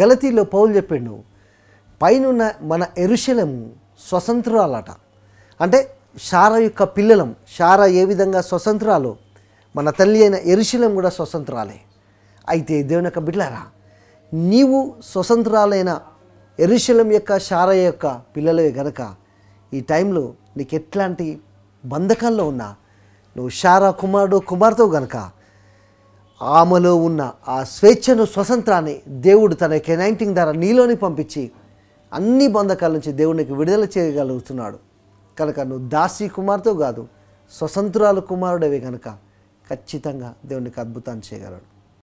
గలతీలో పౌలు చెప్పాడు పైనున్న మన ఎరుశలము స్వతంత్రాలట అంటే షార యొక్క పిల్లలం షార ఏ విధంగా స్వతంత్రాలు మన తల్లి అయిన ఎరుశలం కూడా స్వతంత్రాలే అయితే దేవుని యొక్క బిడ్డలారా నీవు స్వతంత్రాలైన ఎరుశలం యొక్క షార యొక్క పిల్లలే గనక ఈ టైంలో నీకు ఎట్లాంటి బంధకాల్లో ఉన్నా నువ్వు శారా కుమారుడు కుమార్తెవు గనక ఆమెలో ఉన్న ఆ స్వేచ్ఛను స్వతంత్రాన్ని దేవుడు తన కెనైంటింగ్ ద్వారా నీలోని పంపించి అన్ని బంధకాల నుంచి దేవునికి విడుదల చేయగలుగుతున్నాడు కనుక నువ్వు దాసి కుమార్తో కాదు స్వతంత్రాల కుమారుడవే కనుక ఖచ్చితంగా దేవునికి అద్భుతాన్ని చేయగలడు